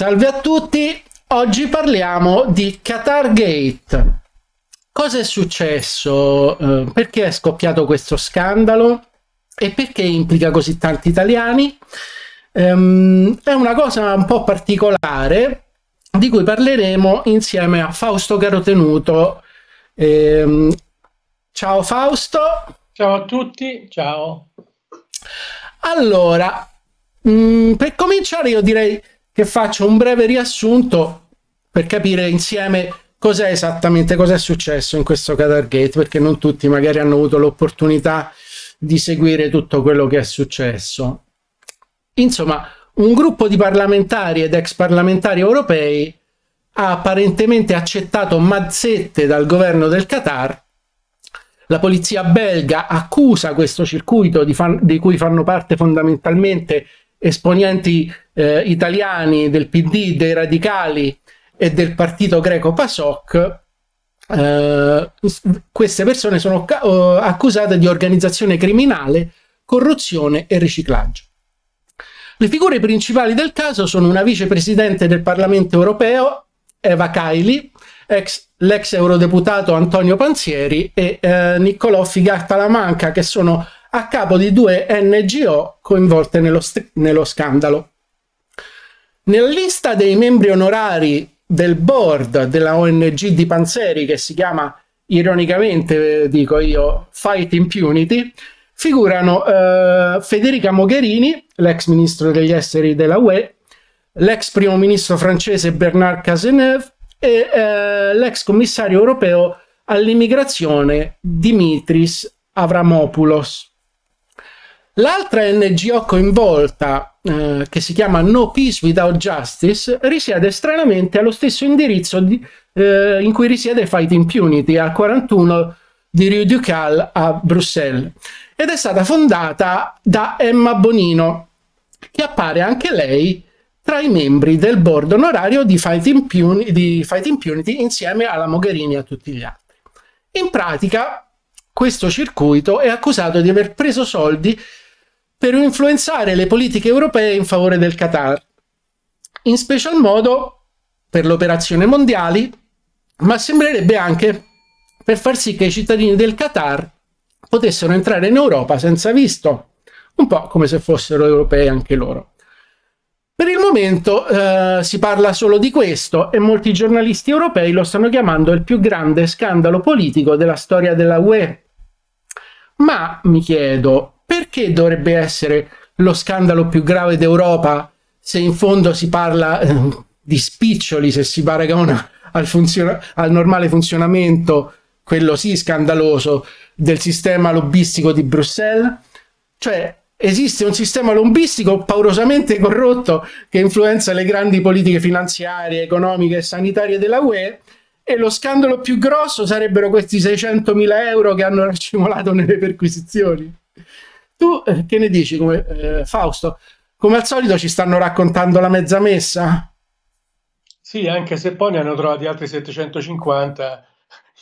Salve a tutti, oggi parliamo di Qatar Gate. Cosa è successo? Eh, perché è scoppiato questo scandalo? E perché implica così tanti italiani? Ehm, è una cosa un po' particolare di cui parleremo insieme a Fausto Carotenuto. Ehm, ciao Fausto. Ciao a tutti, ciao. Allora, mm, per cominciare io direi che faccio un breve riassunto per capire insieme cos'è esattamente, cosa è successo in questo Qatar Gate, perché non tutti magari hanno avuto l'opportunità di seguire tutto quello che è successo. Insomma, un gruppo di parlamentari ed ex parlamentari europei ha apparentemente accettato mazzette dal governo del Qatar. La polizia belga accusa questo circuito di, di cui fanno parte fondamentalmente esponenti eh, italiani del PD, dei radicali e del partito greco PASOK, eh, queste persone sono accusate di organizzazione criminale, corruzione e riciclaggio. Le figure principali del caso sono una vicepresidente del Parlamento europeo, Eva Kaili, l'ex eurodeputato Antonio Panzieri e eh, Niccolò Lamanca, che sono a capo di due NGO coinvolte nello, nello scandalo. Nella lista dei membri onorari del board della ONG di Panzeri, che si chiama ironicamente, eh, dico io, Fight Impunity, figurano eh, Federica Mogherini, l'ex ministro degli esteri della UE, l'ex primo ministro francese Bernard Cazeneuve e eh, l'ex commissario europeo all'immigrazione Dimitris Avramopoulos. L'altra NGO coinvolta, eh, che si chiama No Peace Without Justice, risiede stranamente allo stesso indirizzo di, eh, in cui risiede Fight Impunity, al 41 di Rue Ducal a Bruxelles, ed è stata fondata da Emma Bonino, che appare anche lei tra i membri del board onorario di Fight, Impuni di Fight Impunity insieme alla Mogherini e a tutti gli altri. In pratica, questo circuito è accusato di aver preso soldi per influenzare le politiche europee in favore del Qatar, in special modo per l'operazione mondiali, ma sembrerebbe anche per far sì che i cittadini del Qatar potessero entrare in Europa senza visto, un po' come se fossero europei anche loro. Per il momento eh, si parla solo di questo e molti giornalisti europei lo stanno chiamando il più grande scandalo politico della storia della UE. Ma mi chiedo, perché dovrebbe essere lo scandalo più grave d'Europa se in fondo si parla eh, di spiccioli, se si paragona al, al normale funzionamento, quello sì scandaloso, del sistema lobbistico di Bruxelles? Cioè, esiste un sistema lobbistico paurosamente corrotto che influenza le grandi politiche finanziarie, economiche e sanitarie della UE e lo scandalo più grosso sarebbero questi 600.000 euro che hanno racimolato nelle perquisizioni. Tu eh, che ne dici, come, eh, Fausto? Come al solito ci stanno raccontando la mezza messa? Sì, anche se poi ne hanno trovati altri 750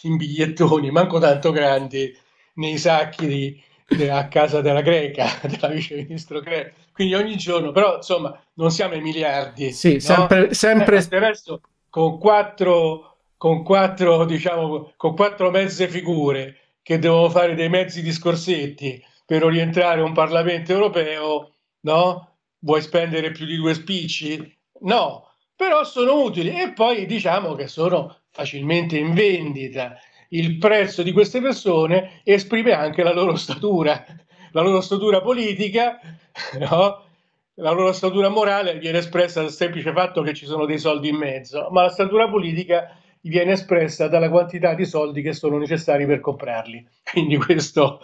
in bigliettoni, manco tanto grandi, nei sacchi di, de, a casa della greca, della vice ministro greca. Quindi ogni giorno, però insomma, non siamo ai miliardi. Sì, no? sempre... Eh, sempre... Eh, resto, con quattro, con quattro, diciamo, con quattro mezze figure che devono fare dei mezzi discorsetti per orientare un Parlamento europeo, no? Vuoi spendere più di due spicci? No, però sono utili e poi diciamo che sono facilmente in vendita. Il prezzo di queste persone esprime anche la loro statura, la loro statura politica, no? la loro statura morale viene espressa dal semplice fatto che ci sono dei soldi in mezzo, ma la statura politica viene espressa dalla quantità di soldi che sono necessari per comprarli. Quindi questo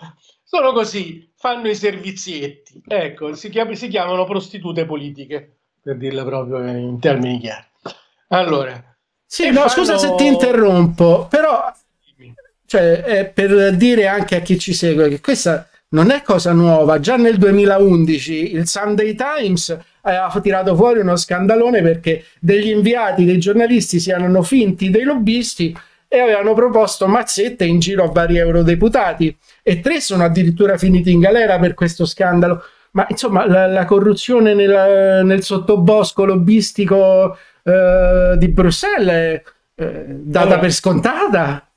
sono così, fanno i servizietti. Ecco, si, chiam- si chiamano prostitute politiche, per dirla proprio in termini chiari. Allora. Sì, no, fanno... scusa se ti interrompo, però cioè, per dire anche a chi ci segue che questa non è cosa nuova. Già nel 2011 il Sunday Times aveva eh, tirato fuori uno scandalone perché degli inviati, dei giornalisti si erano finti dei lobbisti e avevano proposto mazzette in giro a vari eurodeputati e tre sono addirittura finiti in galera per questo scandalo. Ma insomma, la, la corruzione nel, nel, sottobosco lobbistico eh, di Bruxelles è eh, data allora, per scontata?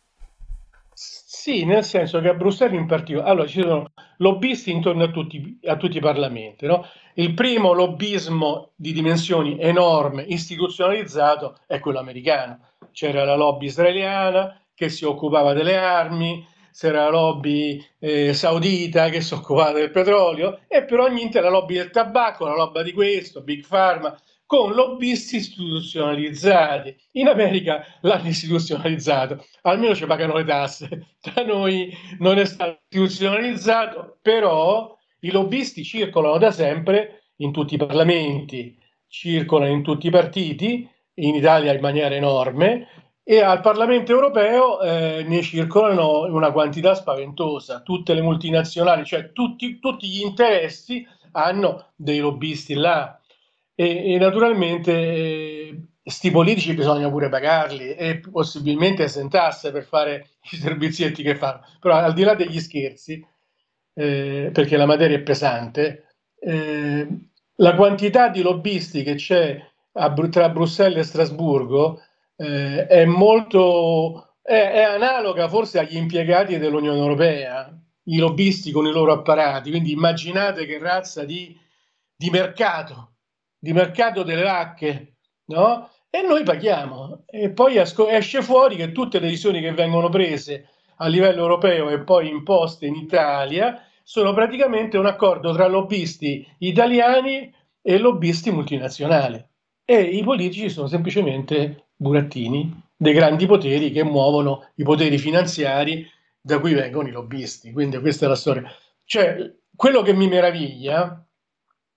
Sì, nel senso che a Bruxelles in particolare, allora ci sono lobbisti intorno a tutti, a tutti i parlamenti, no? Il primo lobbismo di dimensioni enorme, istituzionalizzato, è quello americano c'era la lobby israeliana che si occupava delle armi, c'era la lobby eh, saudita che si occupava del petrolio e per ogni la lobby del tabacco, la lobby di questo, Big Pharma, con lobbisti istituzionalizzati. In America l'hanno istituzionalizzato, almeno ci pagano le tasse, da noi non è stato istituzionalizzato, però i lobbisti circolano da sempre in tutti i parlamenti, circolano in tutti i partiti in Italia in maniera enorme e al Parlamento europeo eh, ne circolano una quantità spaventosa, tutte le multinazionali, cioè tutti, tutti gli interessi hanno dei lobbisti là e, e naturalmente eh, sti politici bisogna pure pagarli e possibilmente esentasse per fare i servizietti che fanno, però al di là degli scherzi, eh, perché la materia è pesante, eh, la quantità di lobbisti che c'è a, tra Bruxelles e Strasburgo eh, è molto è, è, analoga forse agli impiegati dell'Unione Europea, i lobbisti con i loro apparati. Quindi immaginate che razza di, di mercato, di mercato delle vacche, no? E noi paghiamo. E poi esce fuori che tutte le decisioni che vengono prese a livello europeo e poi imposte in Italia sono praticamente un accordo tra lobbisti italiani e lobbisti multinazionali e i politici sono semplicemente burattini dei grandi poteri che muovono i poteri finanziari da cui vengono i lobbisti. Quindi questa è la storia. Cioè, quello che mi meraviglia,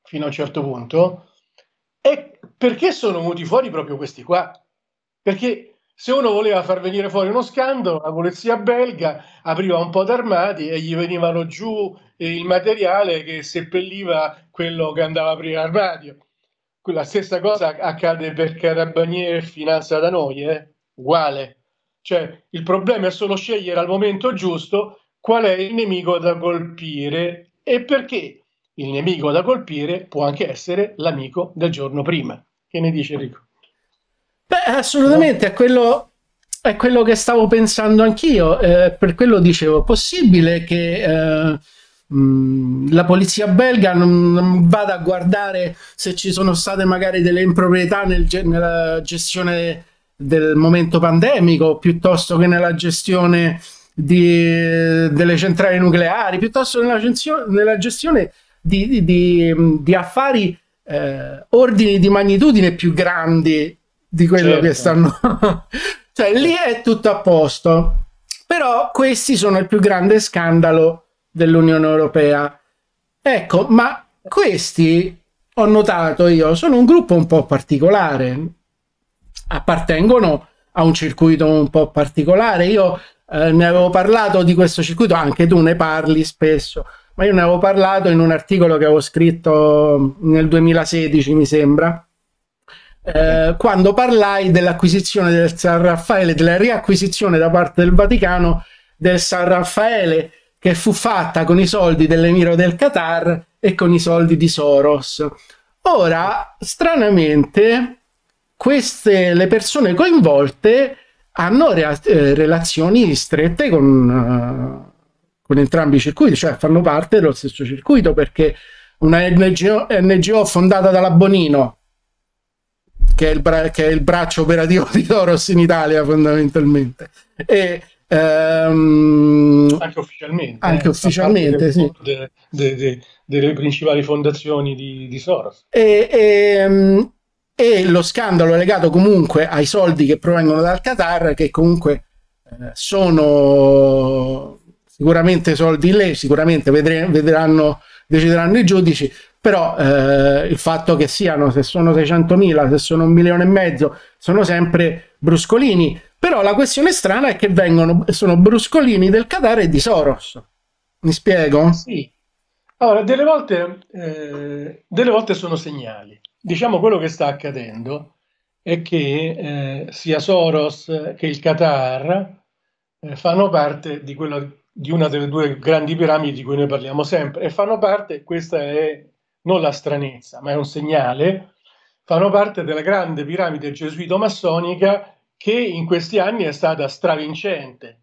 fino a un certo punto, è perché sono venuti fuori proprio questi qua. Perché se uno voleva far venire fuori uno scandalo, la polizia belga apriva un po' d'armati e gli venivano giù il materiale che seppelliva quello che andava a aprire l'armadio la stessa cosa accade per Carabinieri Finanza da noi, eh? uguale. Cioè, il problema è solo scegliere al momento giusto qual è il nemico da colpire e perché il nemico da colpire può anche essere l'amico del giorno prima. Che ne dice Enrico? Beh, assolutamente, no? è, quello, è quello, che stavo pensando anch'io. Eh, per quello dicevo, possibile che... Eh Mm, la polizia belga non, vada a guardare se ci sono state magari delle improprietà nel, nella gestione del momento pandemico piuttosto che nella gestione di, delle centrali nucleari piuttosto che nella, nella gestione di, di, mm, di affari eh, ordini di magnitudine più grandi di quello certo. che stanno cioè lì è tutto a posto però questi sono il più grande scandalo dell'Unione Europea. Ecco, ma questi, ho notato io, sono un gruppo un po' particolare, appartengono a un circuito un po' particolare. Io eh, ne avevo parlato di questo circuito, anche tu ne parli spesso, ma io ne avevo parlato in un articolo che avevo scritto nel 2016, mi sembra, eh, quando parlai dell'acquisizione del San Raffaele, della riacquisizione da parte del Vaticano del San Raffaele, che fu fatta con i soldi dell'emiro del Qatar e con i soldi di Soros. Ora, stranamente, queste, le persone coinvolte hanno re eh, relazioni strette con, uh, con, entrambi i circuiti, cioè fanno parte dello stesso circuito perché una NGO, NGO fondata dalla Bonino, che è, che è, il braccio operativo di Soros in Italia fondamentalmente, e Ehm, anche ufficialmente. Anche eh, ufficialmente, sì. Delle, delle, delle, principali fondazioni di, di Soros. E, e, ehm, e, lo scandalo legato comunque ai soldi che provengono dal Qatar, che comunque eh, sono sicuramente soldi lei, sicuramente vedre, vedranno, decideranno i giudici, però eh, il fatto che siano, se sono 600.000, se sono un milione e mezzo, sono sempre bruscolini però la questione strana è che vengono, sono bruscolini del Qatar e di Soros. Mi spiego? Sì. Allora, delle volte, eh, delle volte sono segnali. Diciamo quello che sta accadendo è che eh, sia Soros che il Qatar eh, fanno parte di, quella, di una delle due grandi piramidi di cui noi parliamo sempre e fanno parte, questa è non la stranezza, ma è un segnale, fanno parte della grande piramide gesuito-massonica che in questi anni è stata stravincente.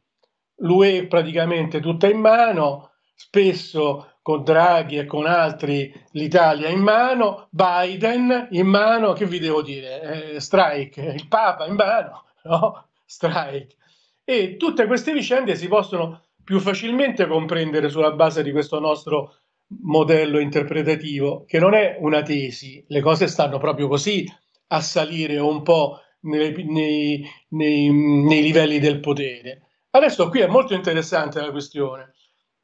L'UE praticamente tutta in mano, spesso con Draghi e con altri l'Italia in mano, Biden in mano, che vi devo dire, eh, strike, il Papa in mano, no? strike. E tutte queste vicende si possono più facilmente comprendere sulla base di questo nostro modello interpretativo, che non è una tesi, le cose stanno proprio così a salire un po' nei, nei, nei, nei livelli del potere. Adesso qui è molto interessante la questione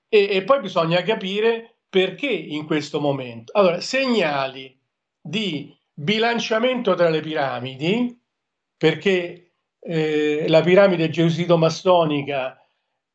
e, e poi bisogna capire perché in questo momento. Allora, segnali di bilanciamento tra le piramidi, perché eh, la piramide geusito-massonica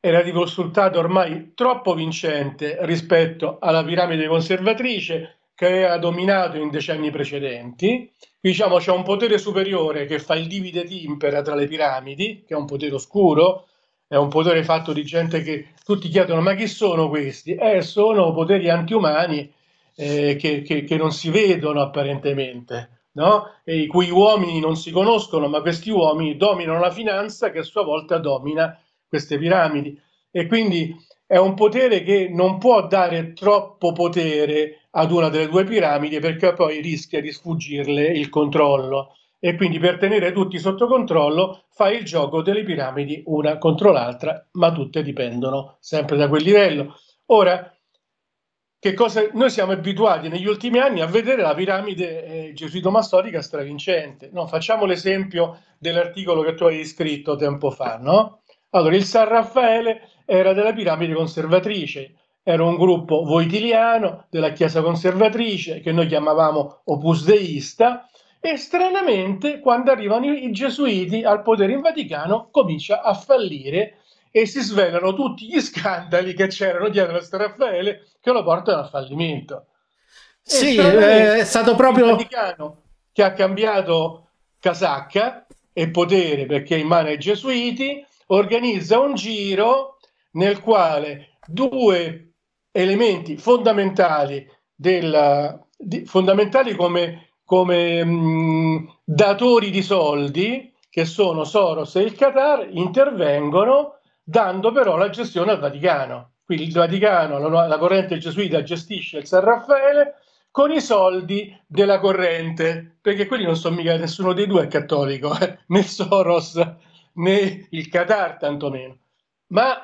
era di risultato ormai troppo vincente rispetto alla piramide conservatrice che aveva dominato in decenni precedenti, diciamo c'è un potere superiore che fa il divide timpera tra le piramidi, che è un potere oscuro, è un potere fatto di gente che tutti chiedono ma chi sono questi? Eh, sono poteri antiumani eh, che, che, che, non si vedono apparentemente, no? e i cui uomini non si conoscono, ma questi uomini dominano la finanza che a sua volta domina queste piramidi. E quindi è un potere che non può dare troppo potere ad una delle due piramidi perché poi rischia di sfuggirle il controllo e quindi per tenere tutti sotto controllo fai il gioco delle piramidi una contro l'altra, ma tutte dipendono sempre da quel livello. Ora, che cosa, noi siamo abituati negli ultimi anni a vedere la piramide eh, gesuito-massorica stravincente. No, facciamo l'esempio dell'articolo che tu hai scritto tempo fa. No? Allora, il San Raffaele era della piramide conservatrice, era un gruppo voitiliano della Chiesa conservatrice che noi chiamavamo opus deista e stranamente quando arrivano i gesuiti al potere in Vaticano comincia a fallire e si svelano tutti gli scandali che c'erano dietro a San Raffaele che lo portano al fallimento. Sì, è stato proprio... Il Vaticano che ha cambiato casacca e potere perché in mano ai gesuiti organizza un giro nel quale due elementi fondamentali, della, di, fondamentali come, come mh, mm, datori di soldi, che sono Soros e il Qatar, intervengono dando però la gestione al Vaticano. Quindi il Vaticano, la, la corrente gesuita, gestisce il San Raffaele con i soldi della corrente, perché quelli non sono mica nessuno dei due è cattolico, eh, né Soros né il Qatar tantomeno. Ma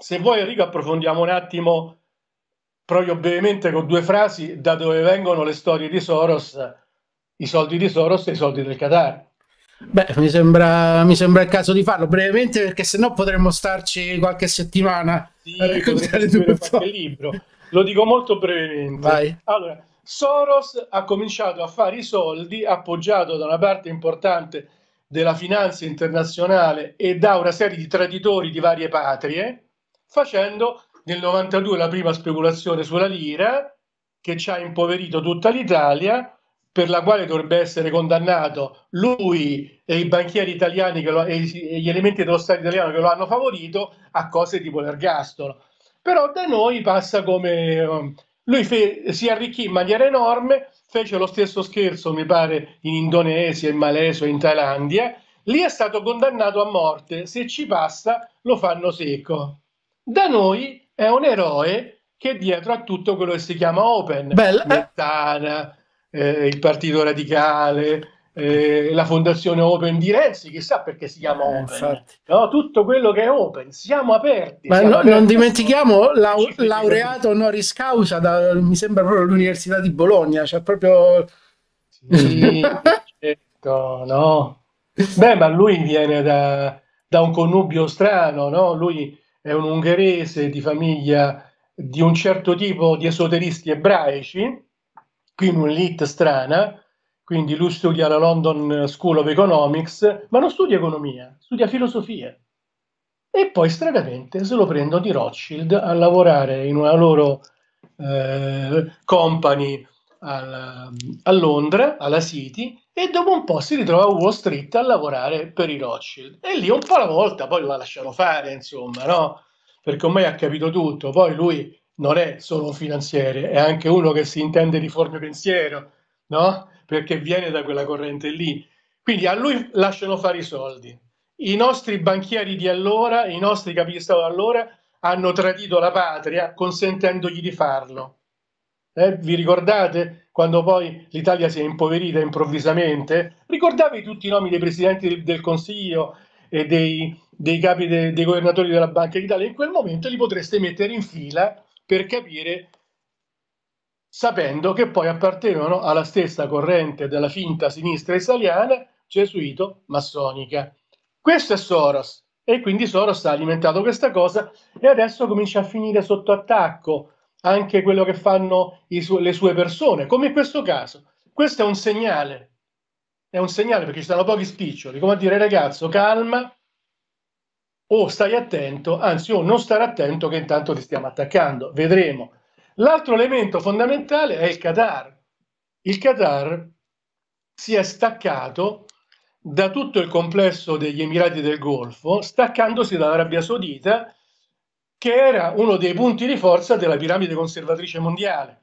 se vuoi Enrico approfondiamo un attimo proprio brevemente con due frasi da dove vengono le storie di Soros, i soldi di Soros e i soldi del Qatar. Beh, mi sembra, mi sembra il caso di farlo brevemente perché sennò potremmo starci qualche settimana sì, a raccontare tutto. libro. Lo dico molto brevemente. Vai. Allora, Soros ha cominciato a fare i soldi appoggiato da una parte importante della finanza internazionale e da una serie di traditori di varie patrie facendo nel 92 la prima speculazione sulla lira che ci ha impoverito tutta l'Italia, per la quale dovrebbe essere condannato lui e i banchieri italiani lo, e gli elementi dello Stato italiano che lo hanno favorito a cose tipo l'ergastolo. Però da noi passa come... Um, lui fe, si arricchì in maniera enorme, fece lo stesso scherzo, mi pare, in Indonesia, in Malesia, in Thailandia. Lì è stato condannato a morte, se ci passa lo fanno secco. Da noi è un eroe che è dietro a tutto quello che si chiama Open, Bella. Mettana, eh, il Partito Radicale, eh, la fondazione Open di Renzi, chissà perché si chiama eh, Open, no, tutto quello che è Open, siamo aperti. Ma siamo no, aperti non dimentichiamo lau- laureato honoris causa, da, mi sembra proprio l'Università di Bologna, cioè proprio... Sì, certo, no. Beh, ma lui viene da, da un connubio strano, no? Lui è un ungherese di famiglia di un certo tipo di esoteristi ebraici, quindi un'elite strana, quindi lui studia alla London School of Economics, ma non studia economia, studia filosofia. E poi stranamente se lo prendono di Rothschild a lavorare in una loro eh, company al, a Londra, alla City, e dopo un po' si ritrova a Wall Street a lavorare per i Rothschild. E lì un po' alla volta poi lo lasciano fare, insomma, no? Perché ormai ha capito tutto. Poi lui non è solo un finanziere, è anche uno che si intende di forme pensiero, no? Perché viene da quella corrente lì. Quindi a lui lasciano fare i soldi. I nostri banchieri di allora, i nostri capi di Stato di allora hanno tradito la patria consentendogli di farlo eh, vi ricordate quando poi l'Italia si è impoverita improvvisamente? Ricordavi tutti i nomi dei presidenti del, del Consiglio e dei, dei capi de, dei governatori della Banca d'Italia? In quel momento li potreste mettere in fila per capire, sapendo che poi appartenevano alla stessa corrente della finta sinistra italiana, gesuito-massonica. Questo è Soros e quindi Soros ha alimentato questa cosa e adesso comincia a finire sotto attacco anche quello che fanno su- le sue persone, come in questo caso. Questo è un segnale, è un segnale perché ci sono pochi spiccioli, come a dire ragazzo calma o stai attento, anzi o non stare attento che intanto ti stiamo attaccando, vedremo. L'altro elemento fondamentale è il Qatar. Il Qatar si è staccato da tutto il complesso degli Emirati del Golfo, staccandosi dall'Arabia Saudita che era uno dei punti di forza della piramide conservatrice mondiale.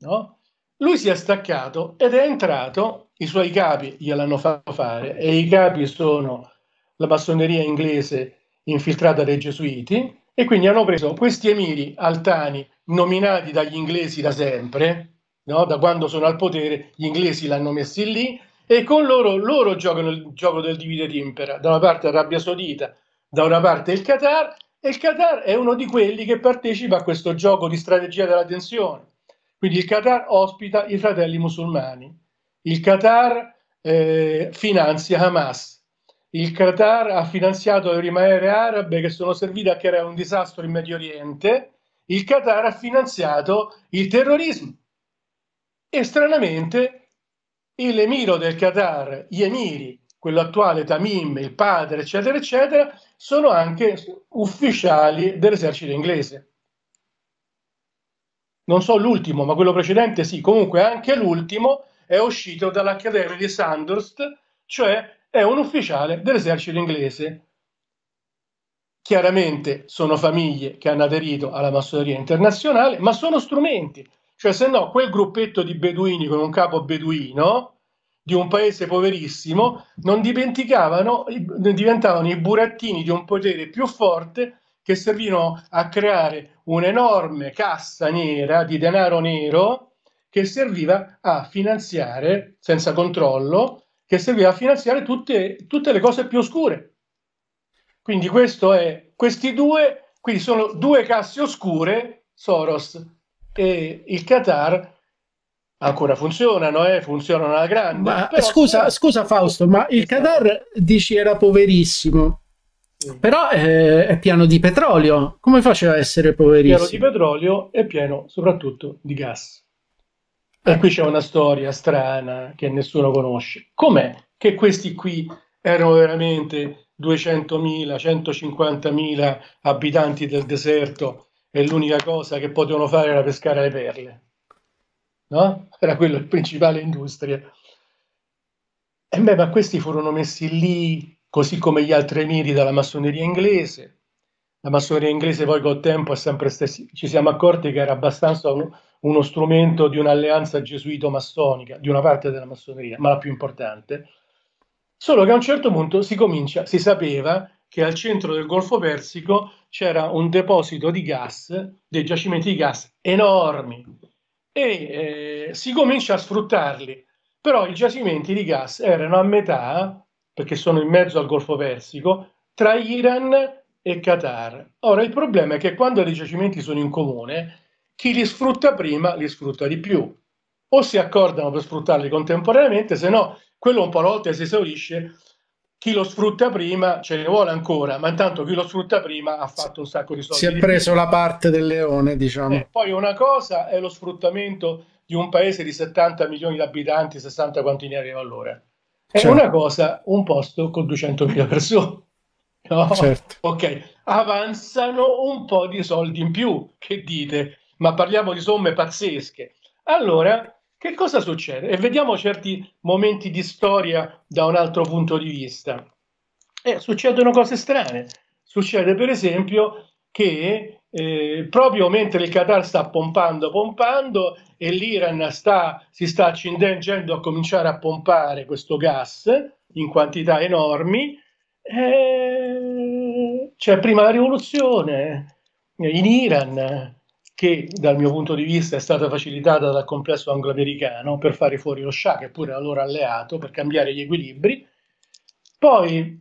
No? Lui si è staccato ed è entrato, i suoi capi gliel'hanno fatto fare, e i capi sono la massoneria inglese infiltrata dai gesuiti, e quindi hanno preso questi emiri altani nominati dagli inglesi da sempre, no? da quando sono al potere, gli inglesi l'hanno messi lì, e con loro, loro giocano il gioco del divide timpera, da una parte Arabia Saudita, da una parte il Qatar, e il Qatar è uno di quelli che partecipa a questo gioco di strategia della tensione. Quindi il Qatar ospita i fratelli musulmani, il Qatar eh, finanzia Hamas, il Qatar ha finanziato le primavere arabe che sono servite a creare un disastro in Medio Oriente, il Qatar ha finanziato il terrorismo. E stranamente l'emiro del Qatar, gli emiri, quello attuale Tamim, il padre, eccetera, eccetera, sono anche ufficiali dell'esercito inglese. Non so l'ultimo, ma quello precedente sì, comunque anche l'ultimo è uscito dall'Accademia di Sandhurst, cioè è un ufficiale dell'esercito inglese. Chiaramente sono famiglie che hanno aderito alla massoneria internazionale, ma sono strumenti, cioè se no quel gruppetto di beduini con un capo beduino, di un paese poverissimo, non dimenticavano, diventavano i burattini di un potere più forte che servivano a creare un'enorme cassa nera di denaro nero che serviva a finanziare, senza controllo, che serviva a finanziare tutte, tutte le cose più oscure. Quindi questo è, questi due, quindi sono due casse oscure, Soros e il Qatar, ancora funzionano, eh? funzionano alla grande. Ma, però... scusa, scusa Fausto, ma il esatto. Qatar dici era poverissimo, mm. però eh, è pieno di petrolio, come faceva a essere poverissimo? Pieno di petrolio e pieno soprattutto di gas. E qui c'è una storia strana che nessuno conosce. Com'è che questi qui erano veramente 200.000, 150.000 abitanti del deserto e l'unica cosa che potevano fare era pescare le perle? no? Era quella la principale industria. E beh, ma questi furono messi lì, così come gli altri emiri, dalla massoneria inglese. La massoneria inglese poi col tempo è sempre stessi, ci siamo accorti che era abbastanza un, uno strumento di un'alleanza gesuito-massonica, di una parte della massoneria, ma la più importante. Solo che a un certo punto si comincia, si sapeva che al centro del Golfo Persico c'era un deposito di gas, dei giacimenti di gas enormi, e eh, si comincia a sfruttarli. Però i giacimenti di gas erano a metà, perché sono in mezzo al Golfo Persico, tra Iran e Qatar. Ora il problema è che quando i giacimenti sono in comune, chi li sfrutta prima li sfrutta di più. O si accordano per sfruttarli contemporaneamente, se no quello un po' a volte si esaurisce chi lo sfrutta prima ce ne vuole ancora, ma intanto chi lo sfrutta prima ha fatto un sacco di soldi. Si è preso la parte del leone, diciamo. E eh, poi una cosa è lo sfruttamento di un paese di 70 milioni di abitanti, 60 quanti ne arriva all'ora. È certo. una cosa un posto con 200 mila persone. No? Certo. Ok, avanzano un po' di soldi in più, che dite? Ma parliamo di somme pazzesche. Allora, che cosa succede? E vediamo certi momenti di storia da un altro punto di vista. Eh, succedono cose strane. Succede per esempio che eh, proprio mentre il Qatar sta pompando, pompando e l'Iran si sta accendendo a cominciare a pompare questo gas in quantità enormi, eh, c'è prima la rivoluzione in Iran, che dal mio punto di vista è stata facilitata dal complesso anglo-americano per fare fuori lo Shah, che pure era allora alleato, per cambiare gli equilibri. Poi,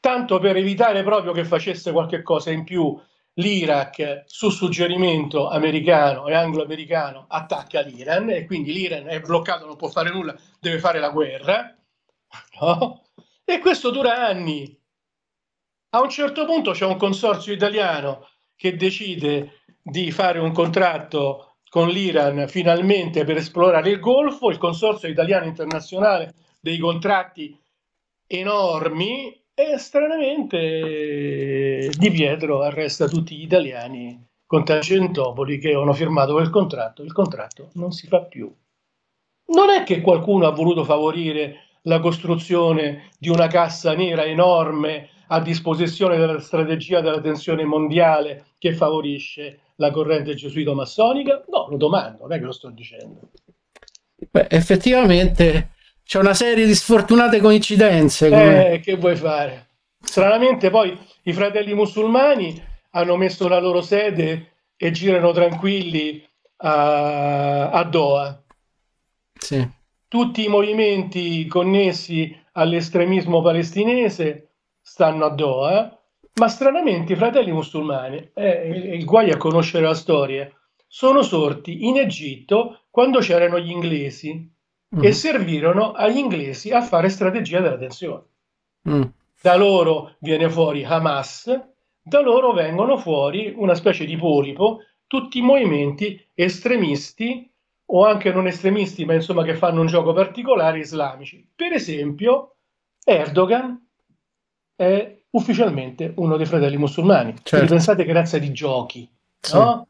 tanto per evitare proprio che facesse qualche cosa in più, l'Iraq, su suggerimento americano e anglo-americano, attacca l'Iran e quindi l'Iran è bloccato, non può fare nulla, deve fare la guerra. No? E questo dura anni. A un certo punto c'è un consorzio italiano che decide di fare un contratto con l'Iran finalmente per esplorare il Golfo, il Consorzio Italiano Internazionale dei contratti enormi e stranamente Di Pietro arresta tutti gli italiani con Tangentopoli che hanno firmato quel contratto, il contratto non si fa più. Non è che qualcuno ha voluto favorire la costruzione di una cassa nera enorme a disposizione della strategia della tensione mondiale che favorisce la corrente gesuito-massonica? No, lo domando, non è che lo sto dicendo. Beh, effettivamente c'è una serie di sfortunate coincidenze. Come... Eh, che vuoi fare? Stranamente poi i fratelli musulmani hanno messo la loro sede e girano tranquilli a, a Doha. Sì. Tutti i movimenti connessi all'estremismo palestinese stanno a Doha ma stranamente i fratelli musulmani, eh, il, guai a conoscere la storia, sono sorti in Egitto quando c'erano gli inglesi mm. e servirono agli inglesi a fare strategia della tensione. Mm. Da loro viene fuori Hamas, da loro vengono fuori una specie di polipo, tutti i movimenti estremisti o anche non estremisti, ma insomma che fanno un gioco particolare islamici. Per esempio, Erdogan è ufficialmente uno dei fratelli musulmani. Certo. pensate che razza di giochi, sì. no?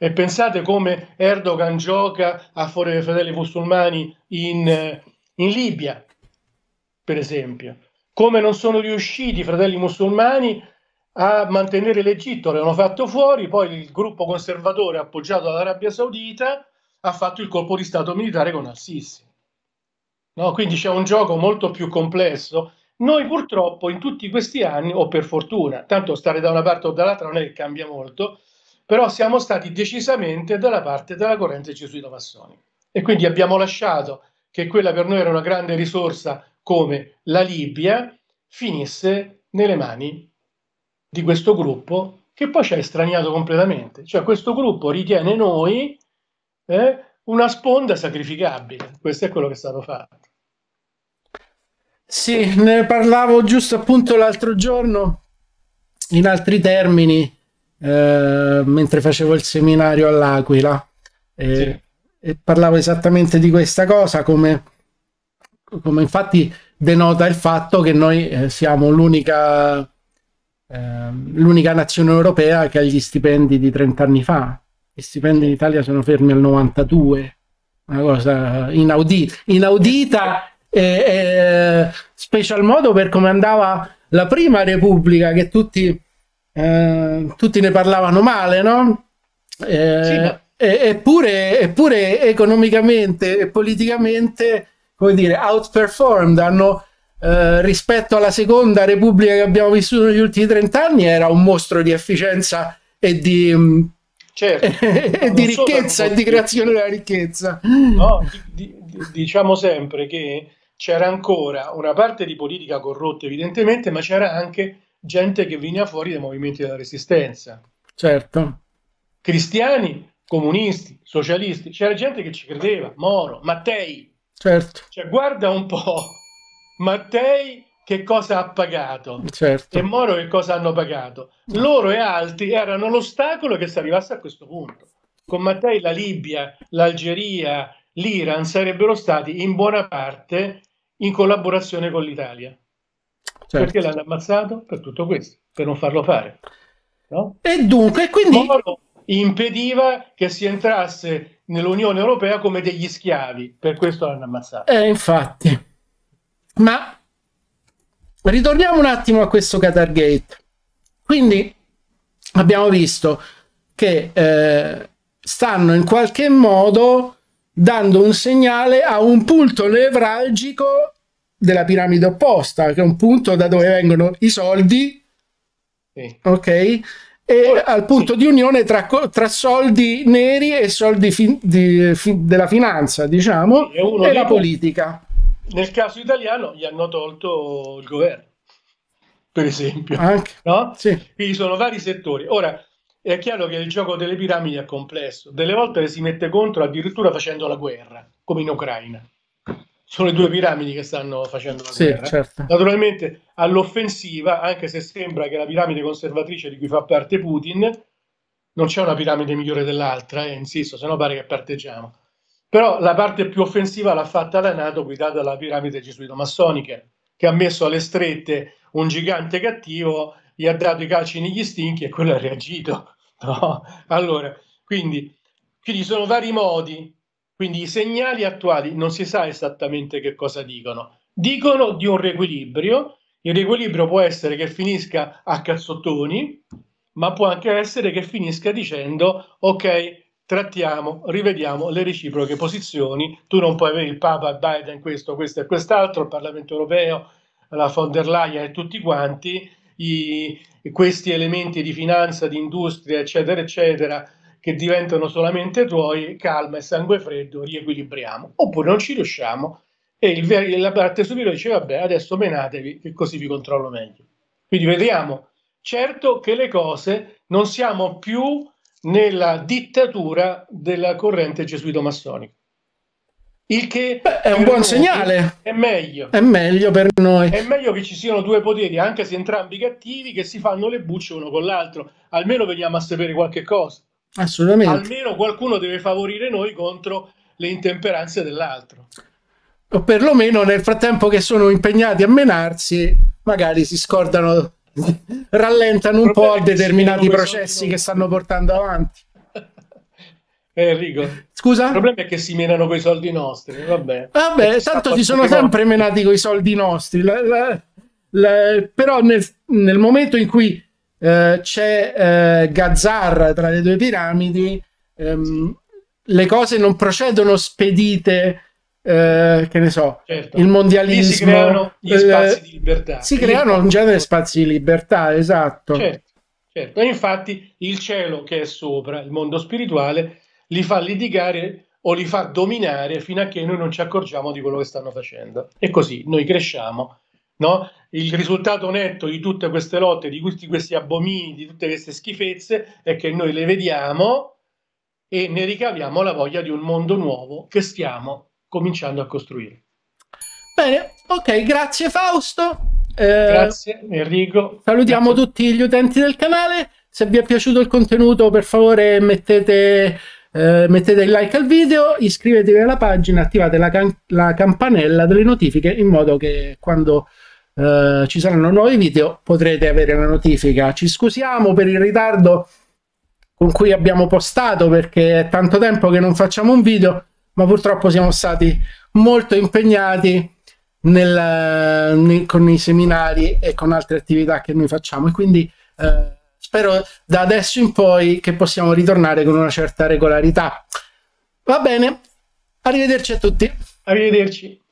E pensate come Erdogan gioca a fuori dei fratelli musulmani in, eh, in Libia, per esempio. Come non sono riusciti i fratelli musulmani a mantenere l'Egitto, l'hanno fatto fuori, poi il gruppo conservatore appoggiato dall'Arabia Saudita ha fatto il colpo di Stato militare con Al-Sisi. No? Quindi c'è un gioco molto più complesso noi purtroppo in tutti questi anni, o per fortuna, tanto stare da una parte o dall'altra non è che cambia molto, però siamo stati decisamente dalla parte della corrente gesuita massoni. E quindi abbiamo lasciato che quella per noi era una grande risorsa come la Libia finisse nelle mani di questo gruppo che poi ci ha estraniato completamente. Cioè questo gruppo ritiene noi eh, una sponda sacrificabile. Questo è quello che è stato fatto. Sì, ne parlavo giusto appunto l'altro giorno, in altri termini, eh, mentre facevo il seminario all'Aquila. E, sì. e parlavo esattamente di questa cosa, come, come, infatti denota il fatto che noi eh, siamo l'unica, eh, l'unica nazione europea che ha gli stipendi di 30 anni fa. Gli stipendi in Italia sono fermi al 92, una cosa inaudita, inaudita e, e, special modo per come andava la prima Repubblica che tutti, eh, tutti ne parlavano male, no? Eh, sì, ma... eppure, eppure economicamente e politicamente, come dire, outperformed, hanno... Eh, rispetto alla seconda repubblica che abbiamo vissuto negli ultimi trent'anni era un mostro di efficienza e di, mm, certo. e, di ricchezza e di creazione della ricchezza. No, di, di, diciamo sempre che c'era ancora una parte di politica corrotta evidentemente, ma c'era anche gente che veniva fuori dai movimenti della resistenza. Certo. Cristiani, comunisti, socialisti, c'era gente che ci credeva, Moro, Mattei. Certo. Cioè, guarda un po', Mattei che cosa ha pagato certo. e Moro che cosa hanno pagato. Loro e altri erano l'ostacolo che si arrivasse a questo punto. Con Mattei la Libia, l'Algeria, l'Iran sarebbero stati in buona parte in collaborazione con l'Italia. Certo. Perché l'hanno ammazzato per tutto questo, per non farlo fare. No? E dunque, quindi... Moro impediva che si entrasse nell'Unione Europea come degli schiavi, per questo l'hanno ammazzato. Eh, infatti. Ma ritorniamo un attimo a questo Qatar Gate. Quindi abbiamo visto che eh, stanno in qualche modo dando un segnale a un punto nevralgico della piramide opposta, che è un punto da dove vengono i soldi, sì. ok? E Ora, al punto sì. di unione tra, tra, soldi neri e soldi fi, di, fi, della finanza, diciamo, sì, e, la politica. Nel caso italiano gli hanno tolto il governo, per esempio. Anche. No? Sì. Quindi sono vari settori. Ora, è chiaro che il gioco delle piramidi è complesso. Delle volte le si mette contro addirittura facendo la guerra, come in Ucraina. Sono le due piramidi che stanno facendo la sì, guerra. Certo. Naturalmente all'offensiva, anche se sembra che la piramide conservatrice di cui fa parte Putin, non c'è una piramide migliore dell'altra, eh, insisto, se no pare che parteggiamo. Però la parte più offensiva l'ha fatta la Nato guidata dalla piramide gesuito-massonica, che ha messo alle strette un gigante cattivo, gli ha dato i calci negli stinchi e quello ha reagito. No? Allora, quindi, quindi ci sono vari modi, quindi i segnali attuali non si sa esattamente che cosa dicono. Dicono di un riequilibrio, il riequilibrio può essere che finisca a cazzottoni, ma può anche essere che finisca dicendo ok, trattiamo, rivediamo le reciproche posizioni, tu non puoi avere il Papa, Biden, questo, questo e quest'altro, il Parlamento europeo, la von der Leyen e tutti quanti, i, questi elementi di finanza, di industria, eccetera, eccetera, che diventano solamente tuoi, calma e sangue freddo, riequilibriamo. Oppure non ci riusciamo e il, la parte superiore dice vabbè adesso menatevi che così vi controllo meglio. Quindi vediamo, certo che le cose non siamo più nella dittatura della corrente gesuito-massonica. Il che Beh, è un buon segnale. È meglio. È meglio per noi. È meglio che ci siano due poteri, anche se entrambi cattivi, che si fanno le bucce uno con l'altro. Almeno veniamo a sapere qualche cosa. Assolutamente. Almeno qualcuno deve favorire noi contro le intemperanze dell'altro. O perlomeno nel frattempo che sono impegnati a menarsi, magari si scordano, rallentano un po' determinati processi che stanno portando avanti. Eh, Enrico. Scusa? Il problema è che si menano con i soldi nostri. Vabbè, vabbè tanto si sono sempre menati con i soldi nostri. La, la, la, però nel, nel, momento in cui eh, c'è eh, Gazzar tra le due piramidi, ehm, le cose non procedono spedite. Eh, che ne so, certo. il mondialismo. si creano gli eh, spazi di libertà. Si creano in genere spazi di libertà, esatto. Certo. Certo, e infatti il cielo che è sopra, il mondo spirituale, li fa litigare o li fa dominare fino a che noi non ci accorgiamo di quello che stanno facendo. E così noi cresciamo. No? Il risultato netto di tutte queste lotte, di tutti questi abomini, di tutte queste schifezze è che noi le vediamo e ne ricaviamo la voglia di un mondo nuovo che stiamo cominciando a costruire. Bene, ok, grazie Fausto. Eh, grazie Enrico. Salutiamo grazie. tutti gli utenti del canale. Se vi è piaciuto il contenuto, per favore mettete eh, mettete il like al video, iscrivetevi alla pagina, attivate la, can- la campanella delle notifiche in modo che quando eh, ci saranno nuovi video potrete avere la notifica. Ci scusiamo per il ritardo con cui abbiamo postato perché è tanto tempo che non facciamo un video, ma purtroppo siamo stati molto impegnati nel, nel, eh, con i seminari e con altre attività che noi facciamo e quindi eh, Spero da adesso in poi che possiamo ritornare con una certa regolarità. Va bene, arrivederci a tutti. Arrivederci.